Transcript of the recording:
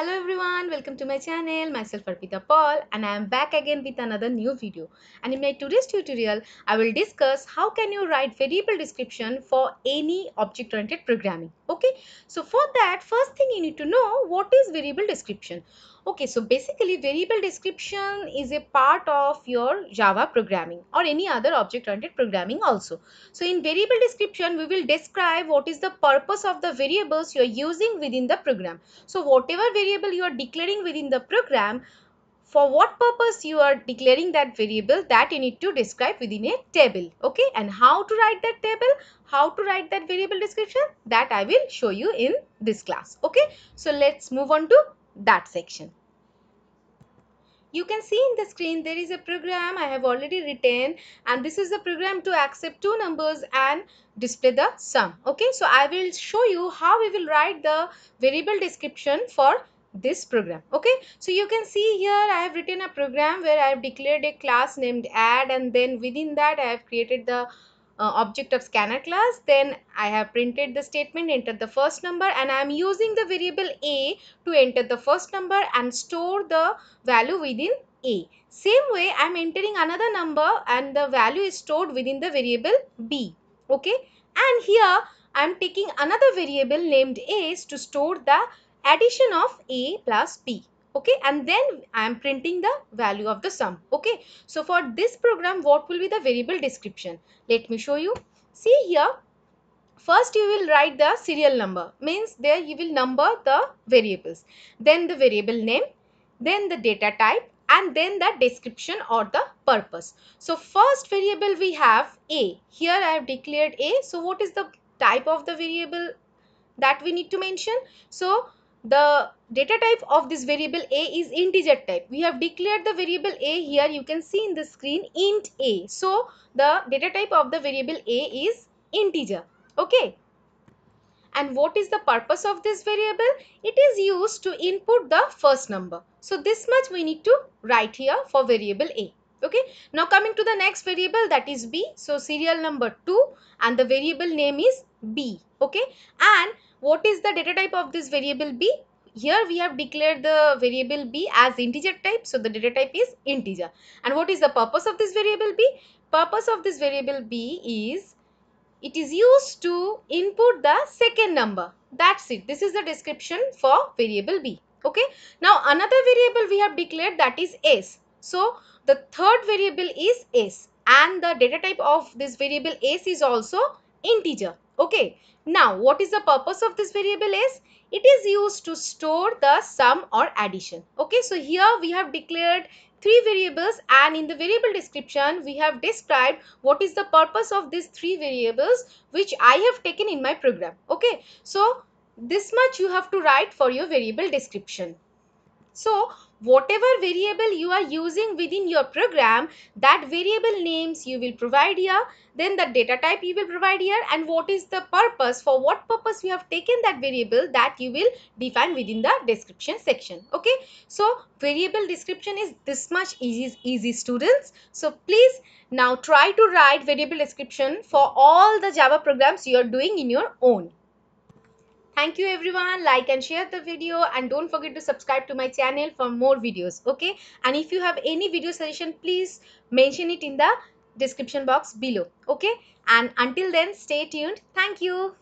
hello everyone welcome to my channel myself arpita paul and i am back again with another new video and in my today's tutorial i will discuss how can you write variable description for any object oriented programming okay so for that first thing you need to know what is variable description okay so basically variable description is a part of your java programming or any other object oriented programming also so in variable description we will describe what is the purpose of the variables you are using within the program so whatever variable variable you are declaring within the program, for what purpose you are declaring that variable that you need to describe within a table okay and how to write that table how to write that variable description that i will show you in this class okay so let's move on to that section you can see in the screen there is a program i have already written and this is the program to accept two numbers and display the sum okay so i will show you how we will write the variable description for this program okay so you can see here i have written a program where i have declared a class named add and then within that i have created the uh, object of scanner class then I have printed the statement enter the first number and I am using the variable a to enter the first number and store the value within a same way I am entering another number and the value is stored within the variable b okay and here I am taking another variable named a to store the addition of A plus B okay and then I am printing the value of the sum okay. So for this program what will be the variable description? Let me show you. See here first you will write the serial number means there you will number the variables then the variable name then the data type and then the description or the purpose. So first variable we have A. Here I have declared A. So what is the type of the variable that we need to mention? So the data type of this variable a is integer type we have declared the variable a here you can see in the screen int a so the data type of the variable a is integer okay and what is the purpose of this variable it is used to input the first number so this much we need to write here for variable a okay now coming to the next variable that is b so serial number 2 and the variable name is b okay and what is the data type of this variable b? Here we have declared the variable b as integer type. So the data type is integer. And what is the purpose of this variable b? Purpose of this variable b is it is used to input the second number. That's it. This is the description for variable b. Okay. Now another variable we have declared that is s. So the third variable is s and the data type of this variable s is also integer. Okay, now what is the purpose of this variable is? It is used to store the sum or addition. Okay, so here we have declared three variables and in the variable description we have described what is the purpose of these three variables which I have taken in my program. Okay, so this much you have to write for your variable description. So whatever variable you are using within your program, that variable names you will provide here, then the data type you will provide here and what is the purpose, for what purpose you have taken that variable that you will define within the description section. Okay. So variable description is this much easy, easy students. So please now try to write variable description for all the Java programs you are doing in your own. Thank you everyone. Like and share the video and don't forget to subscribe to my channel for more videos. Okay. And if you have any video suggestion, please mention it in the description box below. Okay. And until then, stay tuned. Thank you.